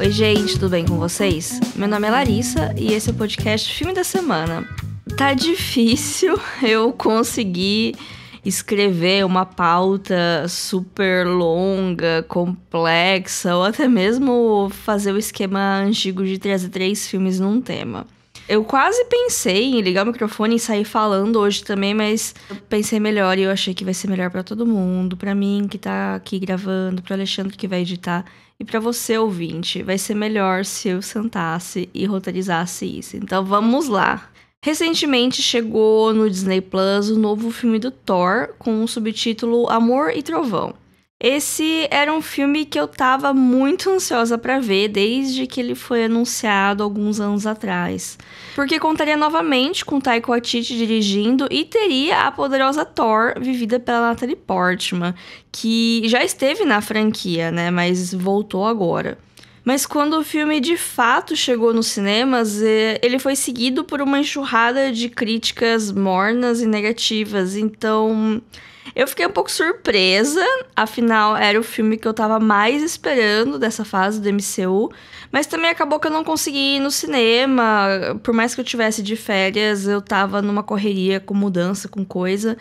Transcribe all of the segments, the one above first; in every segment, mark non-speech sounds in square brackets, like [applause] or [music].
Oi, gente, tudo bem com vocês? Meu nome é Larissa e esse é o podcast Filme da Semana. Tá difícil [laughs] eu conseguir escrever uma pauta super longa, complexa, ou até mesmo fazer o esquema antigo de trazer três filmes num tema. Eu quase pensei em ligar o microfone e sair falando hoje também, mas eu pensei melhor e eu achei que vai ser melhor para todo mundo, para mim que tá aqui gravando, para Alexandre que vai editar e para você ouvinte, vai ser melhor se eu sentasse e roteirizasse isso. Então vamos lá. Recentemente chegou no Disney Plus o novo filme do Thor com o subtítulo Amor e Trovão. Esse era um filme que eu tava muito ansiosa para ver desde que ele foi anunciado alguns anos atrás. Porque contaria novamente com Taika Waititi dirigindo e teria a poderosa Thor vivida pela Natalie Portman, que já esteve na franquia, né, mas voltou agora. Mas quando o filme de fato chegou nos cinemas, é, ele foi seguido por uma enxurrada de críticas mornas e negativas. Então, eu fiquei um pouco surpresa, afinal era o filme que eu tava mais esperando dessa fase do MCU, mas também acabou que eu não consegui ir no cinema. Por mais que eu tivesse de férias, eu tava numa correria com mudança, com coisa,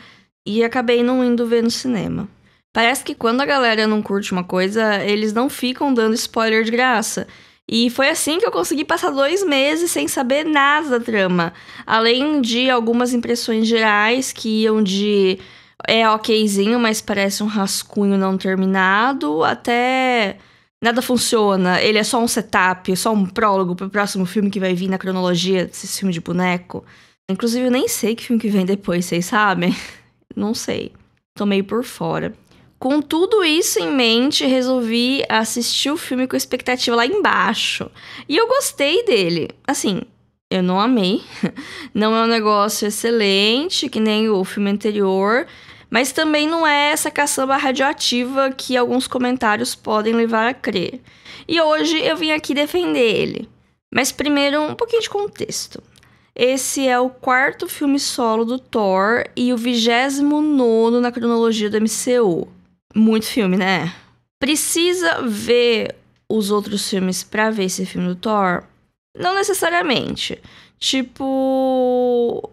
e acabei não indo ver no cinema. Parece que quando a galera não curte uma coisa, eles não ficam dando spoiler de graça. E foi assim que eu consegui passar dois meses sem saber nada da trama. Além de algumas impressões gerais que iam de é okzinho, mas parece um rascunho não terminado, até nada funciona. Ele é só um setup, é só um prólogo pro próximo filme que vai vir na cronologia desse filme de boneco. Inclusive, eu nem sei que filme que vem depois, vocês sabem? [laughs] Não sei. Tô meio por fora. Com tudo isso em mente, resolvi assistir o filme com expectativa lá embaixo. E eu gostei dele. Assim, eu não amei. [laughs] Não é um negócio excelente, que nem o filme anterior, mas também não é essa caçamba radioativa que alguns comentários podem levar a crer. E hoje eu vim aqui defender ele. Mas primeiro, um pouquinho de contexto. Esse é o quarto filme solo do Thor e o vigésimo nono na cronologia do MCU. Muito filme, né? Precisa ver os outros filmes para ver esse filme do Thor? Não necessariamente. Tipo,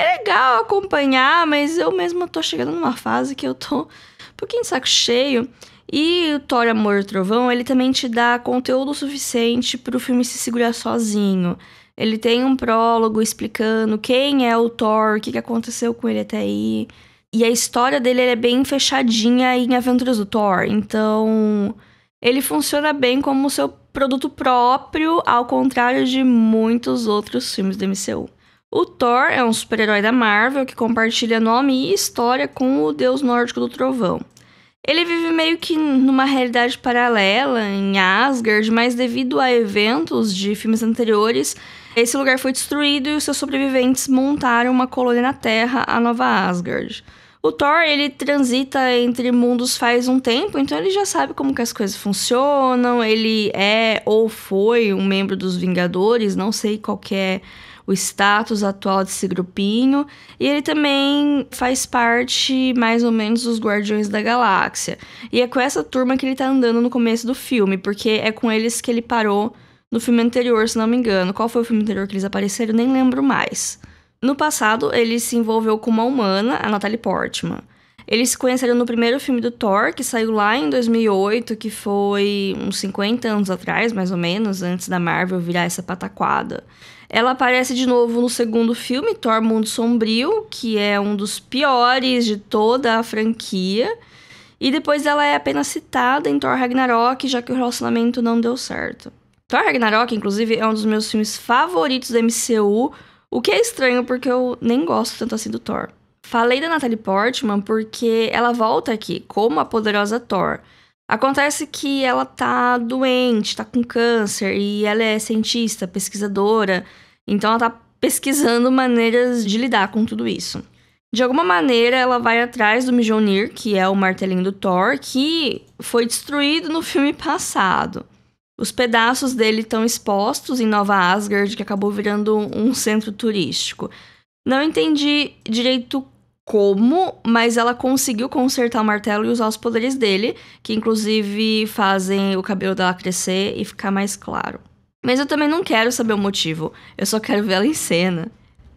é legal acompanhar, mas eu mesma tô chegando numa fase que eu tô um pouquinho de saco cheio. E o Thor Amor e Trovão, ele também te dá conteúdo suficiente para o filme se segurar sozinho. Ele tem um prólogo explicando quem é o Thor, o que aconteceu com ele até aí. E a história dele é bem fechadinha em Aventuras do Thor. Então, ele funciona bem como seu produto próprio, ao contrário de muitos outros filmes do MCU. O Thor é um super-herói da Marvel que compartilha nome e história com o deus nórdico do trovão. Ele vive meio que numa realidade paralela, em Asgard, mas devido a eventos de filmes anteriores, esse lugar foi destruído e os seus sobreviventes montaram uma colônia na Terra, a Nova Asgard. O Thor, ele transita entre mundos faz um tempo, então ele já sabe como que as coisas funcionam, ele é ou foi um membro dos Vingadores, não sei qual é o status atual desse grupinho. E ele também faz parte, mais ou menos, dos Guardiões da Galáxia. E é com essa turma que ele tá andando no começo do filme, porque é com eles que ele parou no filme anterior, se não me engano. Qual foi o filme anterior que eles apareceram? Nem lembro mais. No passado, ele se envolveu com uma humana, a Natalie Portman. Eles se conheceram no primeiro filme do Thor, que saiu lá em 2008, que foi uns 50 anos atrás, mais ou menos, antes da Marvel virar essa pataquada. Ela aparece de novo no segundo filme, Thor Mundo Sombrio, que é um dos piores de toda a franquia. E depois ela é apenas citada em Thor Ragnarok, já que o relacionamento não deu certo. Thor Ragnarok, inclusive, é um dos meus filmes favoritos do MCU, o que é estranho porque eu nem gosto tanto assim do Thor. Falei da Natalie Portman porque ela volta aqui como a poderosa Thor. Acontece que ela tá doente, tá com câncer e ela é cientista, pesquisadora, então ela tá pesquisando maneiras de lidar com tudo isso. De alguma maneira, ela vai atrás do Mjolnir, que é o martelinho do Thor, que foi destruído no [laughs] filme passado. Os pedaços dele estão expostos em Nova Asgard, que acabou virando um centro turístico. Não entendi direito como, mas ela conseguiu consertar o martelo e usar os poderes dele, que inclusive fazem o cabelo dela crescer e ficar mais claro. Mas eu também não quero saber o motivo, eu só quero ver ela em cena.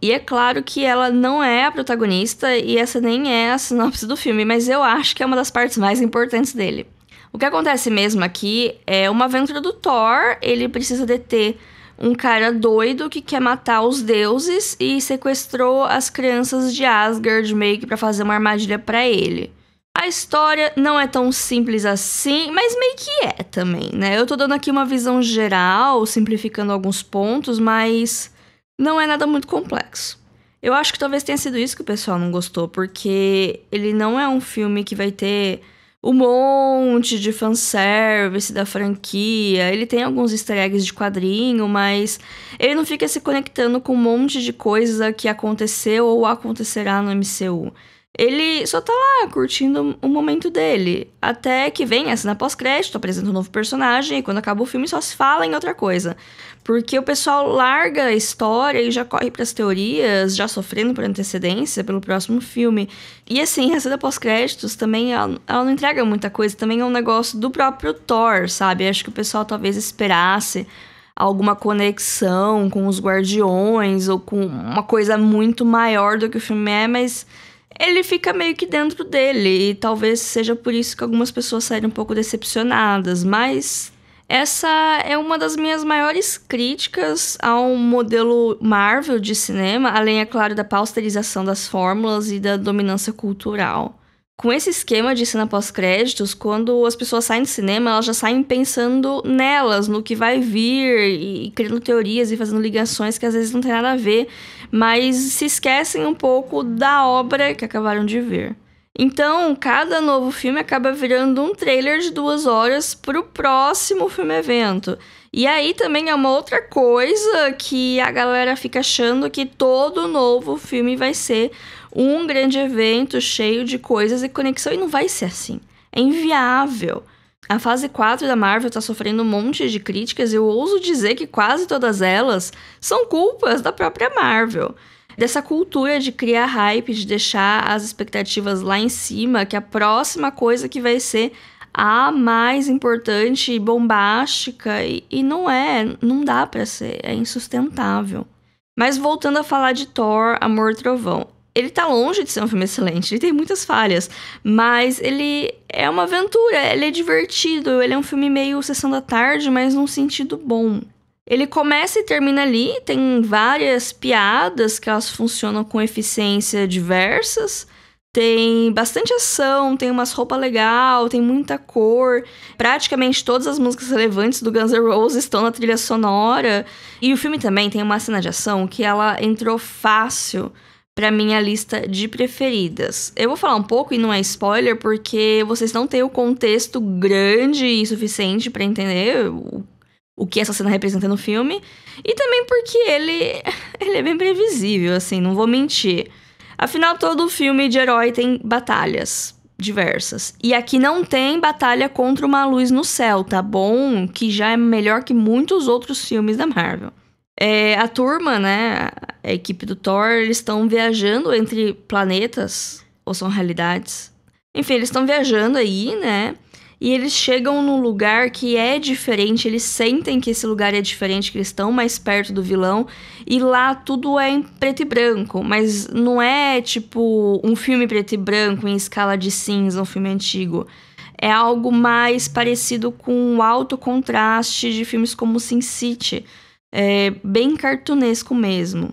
E é claro que ela não é a protagonista e essa nem é a sinopse do filme, mas eu acho que é uma das partes mais importantes dele. O que acontece mesmo aqui é uma aventura do Thor, ele precisa deter um cara doido que quer matar os deuses e sequestrou as crianças de Asgard meio que para fazer uma armadilha para ele. A história não é tão simples assim, mas meio que é também, né? Eu tô dando aqui uma visão geral, simplificando alguns pontos, mas não é nada muito complexo. Eu acho que talvez tenha sido isso que o pessoal não gostou, porque ele não é um filme que vai ter um monte de fanservice da franquia. Ele tem alguns easter eggs de quadrinho, mas ele não fica se conectando com um monte de coisa que aconteceu ou acontecerá no MCU. Ele só tá lá curtindo o momento dele. Até que vem a cena pós-crédito, apresenta um novo personagem, e quando acaba o filme só se fala em outra coisa. Porque o pessoal larga a história e já corre pras teorias, já sofrendo por antecedência pelo próximo filme. E assim, a cena pós-créditos também, ela, ela não entrega muita coisa, também é um negócio do próprio Thor, sabe? Acho que o pessoal talvez esperasse alguma conexão com os Guardiões ou com uma coisa muito maior do que o filme é, mas ele fica meio que dentro dele. E talvez seja por isso que algumas pessoas saíram um pouco decepcionadas. Mas essa é uma das minhas maiores críticas ao modelo Marvel de cinema, além, é claro, da pausterização das fórmulas e da dominância cultural com esse esquema de cena pós-créditos, quando as pessoas saem do cinema, elas já saem pensando nelas, no que vai vir, e criando teorias e fazendo ligações que às vezes não tem nada a ver, mas se esquecem um pouco da obra que acabaram de ver. Então, cada novo filme acaba virando um trailer de duas horas para o próximo filme-evento. E aí também é uma outra coisa que a galera fica achando que todo novo filme vai ser um grande evento cheio de coisas e conexão, e não vai ser assim. É inviável. A fase 4 da Marvel tá sofrendo um monte de críticas e eu ouso dizer que quase todas elas são culpas da própria Marvel. Dessa cultura de criar hype, de deixar as expectativas lá em cima, que a próxima coisa que vai ser a mais importante bombástica, e, e não é, não dá para ser, é insustentável. Mas voltando a falar de Thor, Amor e Trovão, ele tá longe de ser um filme excelente, ele tem muitas falhas, mas ele é uma aventura, ele é divertido, ele é um filme meio sessão da tarde, mas num sentido bom. Ele começa e termina ali, tem várias piadas que elas funcionam com eficiência diversas. Tem bastante ação, tem umas roupas legal, tem muita cor. Praticamente todas as músicas relevantes do Guns N' Roses estão na trilha sonora. E o filme também tem uma cena de ação que ela entrou fácil para minha lista de preferidas. Eu vou falar um pouco e não é spoiler porque vocês não têm o contexto grande e suficiente para entender o, o que essa cena representa no filme e também porque ele [laughs] ele é bem previsível, assim, não vou mentir. Afinal, todo filme de herói tem batalhas diversas. E aqui não tem batalha contra uma luz no céu, tá bom? Que já é melhor que muitos outros filmes da Marvel. É, a turma, né? A equipe do Thor, eles estão viajando entre planetas, ou são realidades. Enfim, eles estão viajando aí, né? E eles chegam num lugar que é diferente, eles sentem que esse lugar é diferente, que eles estão mais perto do vilão, e lá tudo é em preto e branco, mas não é tipo um filme preto e branco em escala de cinza, um filme antigo. É algo mais parecido com o alto contraste de filmes como Sin City, é, bem cartunesco mesmo.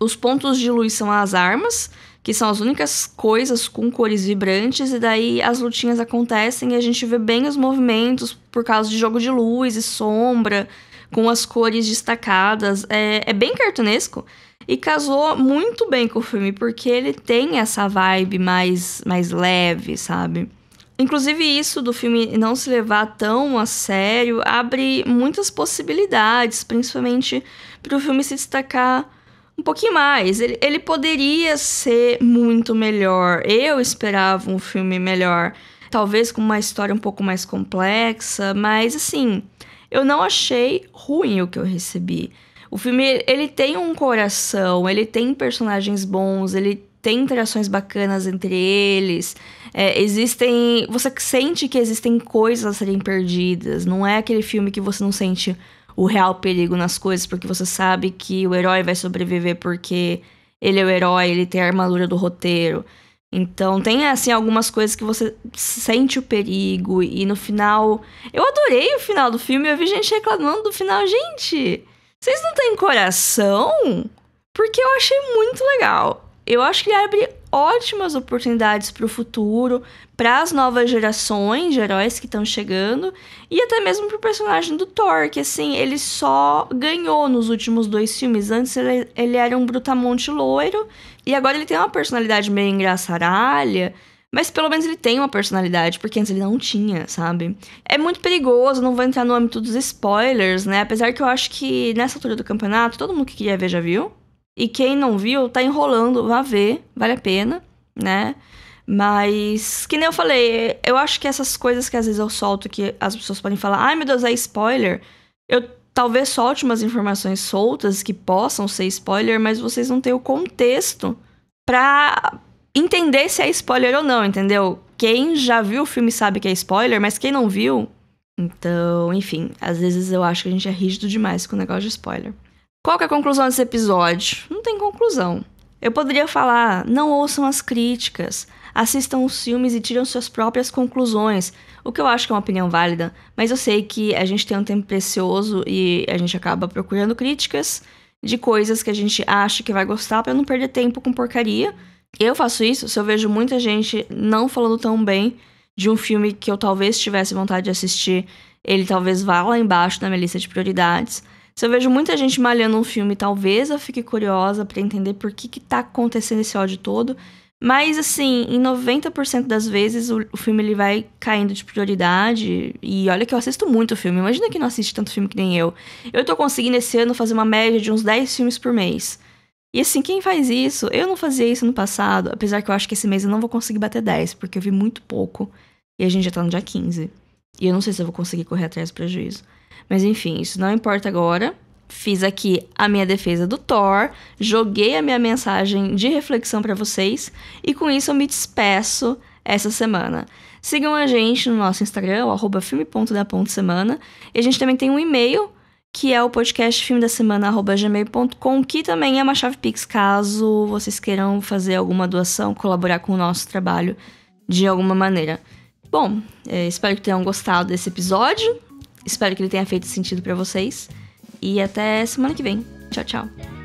Os pontos de luz são as armas, que são as únicas coisas com cores vibrantes, e daí as lutinhas acontecem e a gente vê bem os movimentos por causa de jogo de luz e sombra, com as cores destacadas. É, é bem cartunesco e casou muito bem com o filme, porque ele tem essa vibe mais, mais leve, sabe? Inclusive, isso do filme não se levar tão a sério abre muitas possibilidades, principalmente para o filme se destacar um pouquinho mais. Ele, ele poderia ser muito melhor. Eu esperava um filme melhor, talvez com uma história um pouco mais complexa, mas assim, eu não achei ruim o que eu recebi. O filme ele tem um coração, ele tem personagens bons, ele tem interações bacanas entre eles. É, existem. Você sente que existem coisas a serem perdidas. Não é aquele filme que você não sente o real perigo nas coisas, porque você sabe que o herói vai sobreviver porque ele é o herói, ele tem a armadura do roteiro. Então tem assim algumas coisas que você sente o perigo e no final, eu adorei o final do filme, eu vi gente reclamando do final, gente, vocês não têm coração? Porque eu achei muito legal eu acho que ele abre ótimas oportunidades para o futuro, para as novas gerações de heróis que estão chegando e até mesmo para o personagem do Thor, que assim, ele só ganhou nos últimos dois filmes. Antes ele, ele era um brutamonte loiro e agora ele tem uma personalidade meio engraçaralha. Mas pelo menos ele tem uma personalidade, porque antes ele não tinha, sabe? É muito perigoso, não vou entrar no âmbito dos spoilers, né? Apesar que eu acho que nessa altura do campeonato, todo mundo que queria ver já viu. E quem não viu, tá enrolando, vá ver, vale a pena, né? Mas, que nem eu falei, eu acho que essas coisas que às vezes eu solto que as pessoas podem falar, ai meu Deus, é spoiler. Eu talvez solte umas informações soltas que possam ser spoiler, mas vocês não têm o contexto pra entender se é spoiler ou não, entendeu? Quem já viu o filme sabe que é spoiler, mas quem não viu. Então, enfim, às vezes eu acho que a gente é rígido demais com o negócio de spoiler. Qual é a conclusão desse episódio? Não tem conclusão. Eu poderia falar, não ouçam as críticas, assistam os filmes e tiram suas próprias conclusões, o que eu acho que é uma opinião válida, mas eu sei que a gente tem um tempo precioso e a gente acaba procurando críticas de coisas que a gente acha que vai gostar para não perder tempo com porcaria. Eu faço isso se eu vejo muita gente não falando tão bem de um filme que eu talvez tivesse vontade de assistir, ele talvez vá lá embaixo na minha lista de prioridades. Se eu vejo muita gente malhando um filme, talvez eu fique curiosa para entender por que, que tá acontecendo esse ódio todo. Mas, assim, em 90% das vezes o, o, filme ele vai caindo de prioridade. E olha que eu assisto muito filme. Imagina que não assiste tanto filme que nem eu. Eu tô conseguindo esse ano fazer uma média de uns 10 filmes por mês. E assim, quem faz isso? Eu não fazia isso no passado, apesar que eu acho que esse mês eu não vou conseguir bater 10, porque eu vi muito pouco. E a gente já tá no dia 15. E eu não sei se eu vou conseguir correr atrás do prejuízo. Mas enfim, isso não importa agora. Fiz aqui a minha defesa do Thor, joguei a minha mensagem de reflexão para vocês e com isso eu me despeço essa semana. Sigam a gente no nosso Instagram, arroba filme.da.semana. E a gente também tem um e-mail, que é o podcast filme da semana, gmail.com, que também é uma chave Pix, caso vocês queiram fazer alguma doação, colaborar com o nosso trabalho de alguma maneira. Bom, eh, espero que tenham gostado desse episódio. Espero que ele tenha feito sentido para vocês. E até semana que vem. Tchau, tchau.